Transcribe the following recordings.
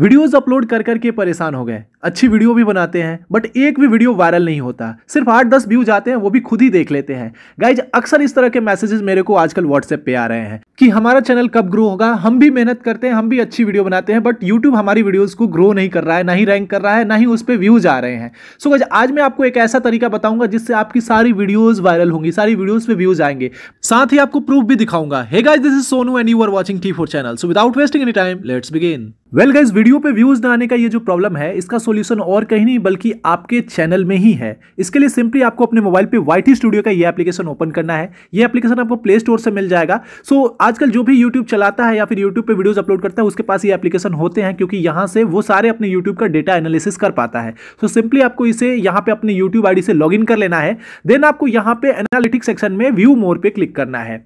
videos upload कर करके परेशान हो गए अच्छी वीडियो भी बनाते हैं बट एक भी वीडियो वायरल नहीं होता सिर्फ आठ दस व्यूज आते हैं वो भी खुद ही देख लेते हैं गाइज अक्सर इस तरह के मैसेजेस मेरे को आजकल व्हाट्सएप पे आ रहे हैं कि हमारा चैनल कब ग्रो होगा हम भी मेहनत करते हैं हम भी अच्छी वीडियो बनाते हैं बट यूट्यूब हमारी वीडियोज को ग्रो नहीं कर रहा है ना ही रैंक कर रहा है ना ही उस पर व्यूज आ रहे हैं सो गाइज आज मैं आपको एक ऐसा तरीका बताऊंगा जिससे आपकी सारी वीडियोज वायरल होंगी सारी वीडियोज पे व्यूज आएंगे साथ ही आपको प्रूफ भी दिखाऊंगा hey guys this is Sonu and you are watching T four channel so without wasting any time let's begin well guys video पे व्यूज ना आने का ये जो प्रॉब्लम है इसका सॉल्यूशन और कहीं नहीं बल्कि आपके चैनल में ही है इसके लिए सिंपली आपको अपने मोबाइल पे वाई टी स्टूडियो का ये एप्लीकेशन ओपन करना है ये एप्लीकेशन आपको प्ले स्टोर से मिल जाएगा सो so, आजकल जो भी यूट्यूब चलाता है या फिर यूट्यूब पे वीडियोज अपलोड करता है उसके पास ये एप्लीकेशन होते हैं क्योंकि यहाँ से वो सारे अपने यूट्यूब का डेटा एनालिसिस कर पाता है सो so, सिंपली आपको इसे यहाँ पे अपने यूट्यूब आई से लॉग कर लेना है देन आपको यहाँ पे एनालिटिक सेक्शन में व्यू मोर पे क्लिक करना है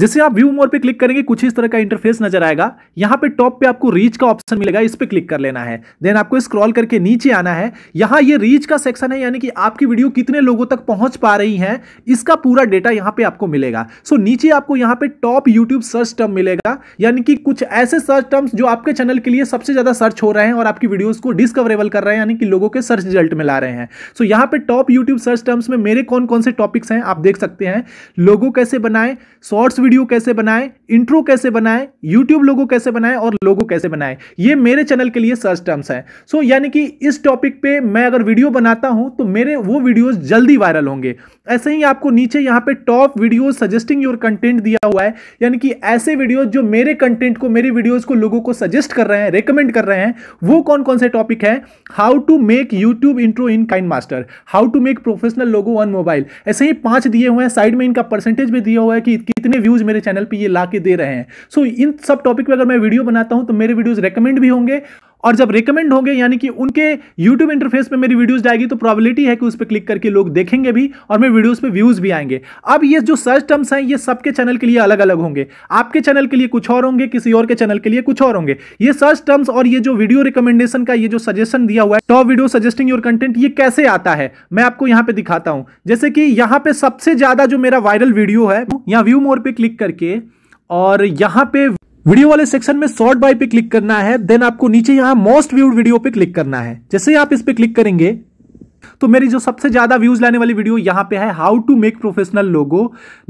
जैसे आप व्यू मोर पे क्लिक करेंगे कुछ इस तरह का इंटरफेस नजर आएगा यहाँ पे टॉप पे आपको रीच का ऑप्शन मिलेगा इस पर क्लिक कर लेना है देन आपको स्क्रॉल करके नीचे आना है यहाँ ये रीच का सेक्शन है यानी कि आपकी वीडियो कितने लोगों तक पहुंच पा रही है इसका पूरा डेटा यहाँ पे आपको मिलेगा सो so, नीचे आपको यहाँ पे टॉप यूट्यूब सर्च टर्म मिलेगा यानी कि कुछ ऐसे सर्च टर्म्स जो आपके चैनल के लिए सबसे ज्यादा सर्च हो रहे हैं और आपकी वीडियोज को डिस्कवरेबल कर रहे हैं यानी कि लोगों के सर्च रिजल्ट में ला रहे हैं सो so, यहाँ पे टॉप यूट्यूब सर्च टर्म्स में मेरे कौन कौन से टॉपिक्स हैं आप देख सकते हैं लोगों कैसे बनाए शॉर्ट्स वीडियो कैसे बनाए इंट्रो कैसे बनाए यूट्यूब लोगो कैसे बनाए और लोगो कैसे बनाए ये मेरे चैनल के लिए सर्च टर्म्स हैं सो यानी कि इस टॉपिक पे मैं अगर वीडियो बनाता हूं तो मेरे वो वीडियोस जल्दी वायरल होंगे ऐसे ही आपको नीचे यहां पे top video suggesting your content दिया हुआ है यानी कि ऐसे वीडियोज जो मेरे कंटेंट को मेरे वीडियोज को लोगों को सजेस्ट कर रहे हैं रिकमेंड कर रहे हैं वो कौन कौन से टॉपिक है how to make YouTube intro in KineMaster how to make professional logo on mobile ऐसे ही पांच दिए हुए हैं साइड में इनका परसेंटेज भी दिया हुआ है कि कितने व्यूज व्यूज़ मेरे चैनल पर ये ला दे रहे हैं सो so, इन सब टॉपिक पर अगर मैं वीडियो बनाता हूँ तो मेरे वीडियोज़ रिकमेंड भी होंगे और जब रिकमेंड होंगे यानी कि उनके YouTube इंटरफेस पे मेरी वीडियोस जाएगी तो प्रोबेबिलिटी है कि उस पर क्लिक करके लोग देखेंगे भी और मेरे वीडियोस पे व्यूज भी आएंगे अब ये जो सर्च टर्म्स हैं ये सबके चैनल के लिए अलग अलग होंगे आपके चैनल के लिए कुछ और होंगे किसी और के चैनल के लिए कुछ और होंगे ये सर्च टर्म्स और ये जो वीडियो रिकमेंडेशन का ये जो सजेशन दिया हुआ है top video suggesting your content ये कैसे आता है मैं आपको यहाँ पे दिखाता हूँ जैसे कि यहाँ पे सबसे ज्यादा जो मेरा वायरल वीडियो है यहाँ व्यू मोर पे क्लिक करके और यहाँ पे वीडियो वाले सेक्शन में शॉर्ट बाय पे क्लिक करना है देन आपको नीचे यहाँ मोस्ट व्यूड वीडियो पे क्लिक करना है जैसे ही आप इस पे क्लिक करेंगे तो मेरी जो सबसे ज्यादा व्यूज लाने वाली वीडियो यहां पे है how to make professional logo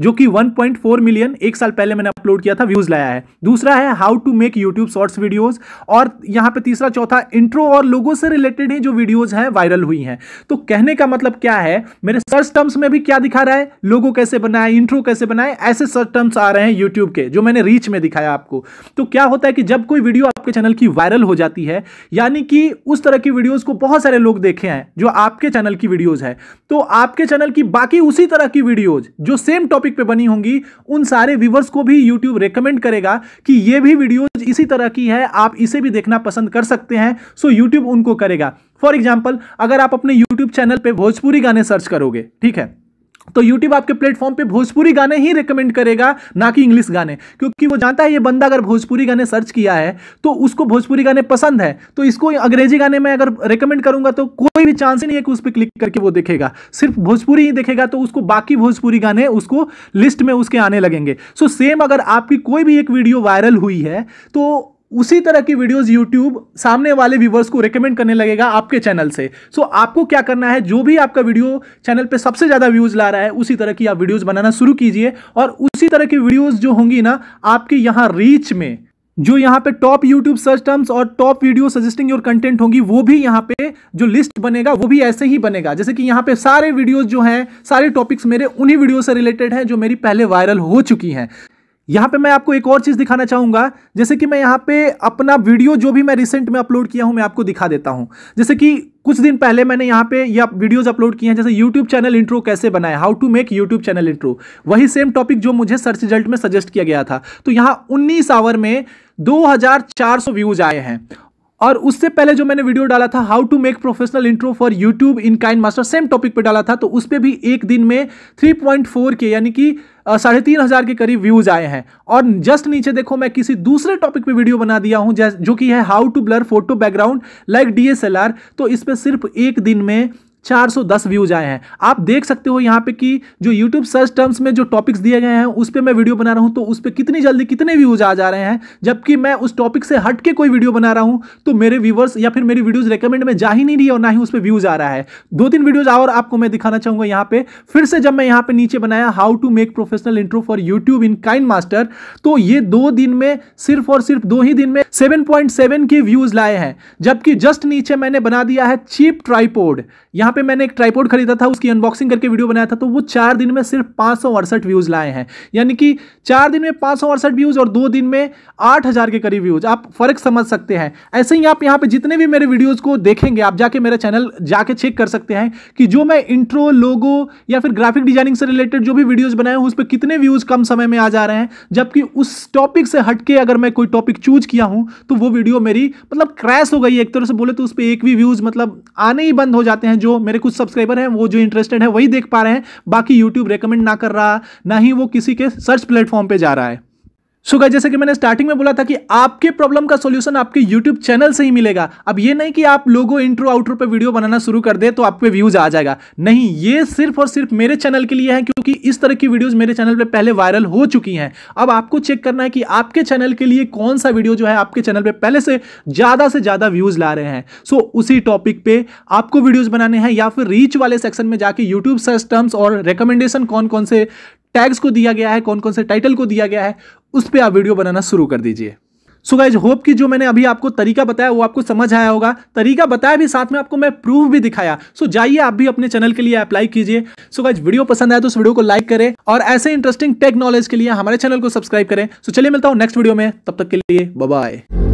जो कि 1.4 मिलियन एक साल पहले मैंने अपलोड किया था व्यूज लाया है दूसरा है how to make YouTube shorts videos और यहां पे तीसरा चौथा इंट्रो और लोगो से रिलेटेड ही जो वीडियोस हैं वायरल हुई हैं तो कहने का मतलब क्या है मेरे सर्च टर्म्स में भी क्या दिखा रहा है लोगो कैसे बनाए इंट्रो कैसे बनाए ऐसे सर्च टर्म्स आ रहे हैं यूट्यूब के जो मैंने रीच में दिखाया आपको तो क्या होता है कि जब कोई वीडियो आपके चैनल की वायरल हो जाती है यानी कि उस तरह की वीडियोज को बहुत सारे लोग देखे हैं जो आप आपके चैनल की वीडियोज है तो आपके चैनल की बाकी उसी तरह की वीडियोज जो सेम टॉपिक पे बनी होंगी उन सारे व्यूवर्स को भी यूट्यूब रिकमेंड करेगा कि ये भी वीडियोज इसी तरह की है आप इसे भी देखना पसंद कर सकते हैं सो यूट्यूब उनको करेगा फॉर एग्जाम्पल अगर आप अपने यूट्यूब चैनल पर भोजपुरी गाने सर्च करोगे ठीक है तो YouTube आपके प्लेटफॉर्म पे भोजपुरी गाने ही रिकमेंड करेगा ना कि इंग्लिश गाने क्योंकि वो जानता है ये बंदा अगर भोजपुरी गाने सर्च किया है तो उसको भोजपुरी गाने पसंद है तो इसको अंग्रेजी गाने में अगर रिकमेंड करूंगा तो कोई भी चांस ही नहीं है कि उस पर क्लिक करके वो देखेगा सिर्फ भोजपुरी ही देखेगा तो उसको बाकी भोजपुरी गाने उसको लिस्ट में उसके आने लगेंगे सो so, सेम अगर आपकी कोई भी एक वीडियो वायरल हुई है तो उसी तरह की वीडियोस यूट्यूब सामने वाले व्यूवर्स को रिकमेंड करने लगेगा आपके चैनल से सो so, आपको क्या करना है जो भी आपका वीडियो चैनल पे सबसे ज़्यादा व्यूज़ ला रहा है उसी तरह की आप वीडियोस बनाना शुरू कीजिए और उसी तरह की वीडियोस जो होंगी ना आपके यहाँ रीच में जो यहाँ पे टॉप यूट्यूब सर्च टर्म्स और top video suggesting your content होंगी वो भी यहाँ पे जो लिस्ट बनेगा वो भी ऐसे ही बनेगा जैसे कि यहाँ पे सारे वीडियोज जो हैं सारे टॉपिक्स मेरे उन्हीं वीडियो से रिलेटेड हैं जो मेरी पहले वायरल हो चुकी हैं यहाँ पे मैं आपको एक और चीज दिखाना चाहूंगा जैसे कि मैं यहाँ पे अपना वीडियो जो भी मैं रिसेंट में अपलोड किया हूं मैं आपको दिखा देता हूं जैसे कि कुछ दिन पहले मैंने यहाँ पे ये वीडियोस अपलोड किए हैं जैसे यूट्यूब चैनल इंट्रो कैसे बनाए how to make YouTube channel intro वही सेम टॉपिक जो मुझे सर्च रिजल्ट में सजेस्ट किया गया था तो यहाँ उन्नीस आवर में दो व्यूज आए हैं और उससे पहले जो मैंने वीडियो डाला था how to make professional intro for YouTube in KineMaster same topic पे डाला था तो उस पर भी एक दिन में 3.4 के यानी कि साढ़े तीन हज़ार के करीब व्यूज आए हैं और जस्ट नीचे देखो मैं किसी दूसरे टॉपिक पे वीडियो बना दिया हूं जो कि है how to blur photo background like DSLR तो इस पर सिर्फ एक दिन में 410 व्यूज आए हैं आप देख सकते हो यहाँ पे कि जो यूट्यूब सर्च टर्म्स में जो टॉपिक्स दिए गए हैं उस पर मैं वीडियो बना रहा हूँ तो उस पर कितनी जल्दी कितने व्यूज आ जा रहे हैं जबकि मैं उस टॉपिक से हट के कोई वीडियो बना रहा हूँ तो मेरे व्यूवर्स या फिर मेरी वीडियोज रिकमेंड में जा ही नहीं रही है और ना ही उस पर व्यूज आ रहा है दो तीन वीडियोज और आपको मैं दिखाना चाहूंगा यहाँ पे फिर से जब मैं यहाँ पे नीचे बनाया how to make professional intro for YouTube in KineMaster तो ये दो दिन में सिर्फ और सिर्फ दो ही दिन में सेवन के व्यूज लाए हैं जबकि जस्ट नीचे मैंने बना दिया है चीप ट्राईपोर्ड यहाँ जहां पे मैंने एक ट्राईपोर्ड खरीदा था उसकी अनबॉक्सिंग करके वीडियो बनाया था तो वो चार दिन में सिर्फ पांच व्यूज़ लाए हैं यानी कि चार दिन में पांच व्यूज़ और दो दिन में आठ के करीब व्यूज़ आप फ़र्क समझ सकते हैं ऐसे ही आप यहां पर जितने भी मेरे वीडियोज़ को देखेंगे आप जाके मेरा चैनल जाके चेक कर सकते हैं कि जो मैं इंट्रो लोगो या फिर ग्राफिक डिजाइनिंग से रिलेटेड जो भी वीडियोज़ बनाए उस पर कितने व्यूज़ कम समय में आ जा रहे हैं जबकि उस टॉपिक से हटके अगर मैं कोई टॉपिक चूज किया हूं तो वो वीडियो मेरी मतलब क्रैश हो गई एक तरह से बोले तो उस पर एक भी व्यूज़ मतलब आने ही बंद हो जाते हैं जो मेरे कुछ सब्सक्राइबर हैं वो जो इंटरेस्टेड है वही देख पा रहे हैं बाकी यूट्यूब रिकमेंड ना कर रहा ना ही वो किसी के सर्च प्लेटफॉर्म पर जा रहा है सो so जैसे कि मैंने स्टार्टिंग में बोला था कि आपके प्रॉब्लम का सॉल्यूशन आपके यूट्यूब चैनल से ही मिलेगा अब ये नहीं कि आप लोगों इंट्रो आउट्रो पे वीडियो बनाना शुरू कर दे तो आप पे व्यूज आ जाएगा नहीं ये सिर्फ और सिर्फ मेरे चैनल के लिए है क्योंकि इस तरह की वीडियोज मेरे चैनल पर पहले वायरल हो चुकी हैं अब आपको चेक करना है कि आपके चैनल के लिए कौन सा वीडियो जो है आपके चैनल पर पहले से ज़्यादा से ज़्यादा व्यूज ला रहे हैं सो so, उसी टॉपिक पे आपको वीडियोज बनाने हैं या फिर रीच वाले सेक्शन में जाके यूट्यूब टर्म्स और रिकमेंडेशन कौन कौन से टैग्स को दिया गया है कौन कौन से टाइटल को दिया गया है उस पर आप वीडियो बनाना शुरू कर दीजिए सो गाइज होप कि जो मैंने अभी आपको तरीका बताया वो आपको समझ आया होगा तरीका बताया भी साथ में आपको मैं प्रूफ भी दिखाया सो so, जाइए आप भी अपने चैनल के लिए अप्लाई कीजिए सो गाइज वीडियो पसंद आया तो उस वीडियो को लाइक करें और ऐसे इंटरेस्टिंग टेक्नोलॉजी के लिए हमारे चैनल को सब्सक्राइब करें सो so, चलिए मिलता हूँ नेक्स्ट वीडियो में तब तक के लिए बबाई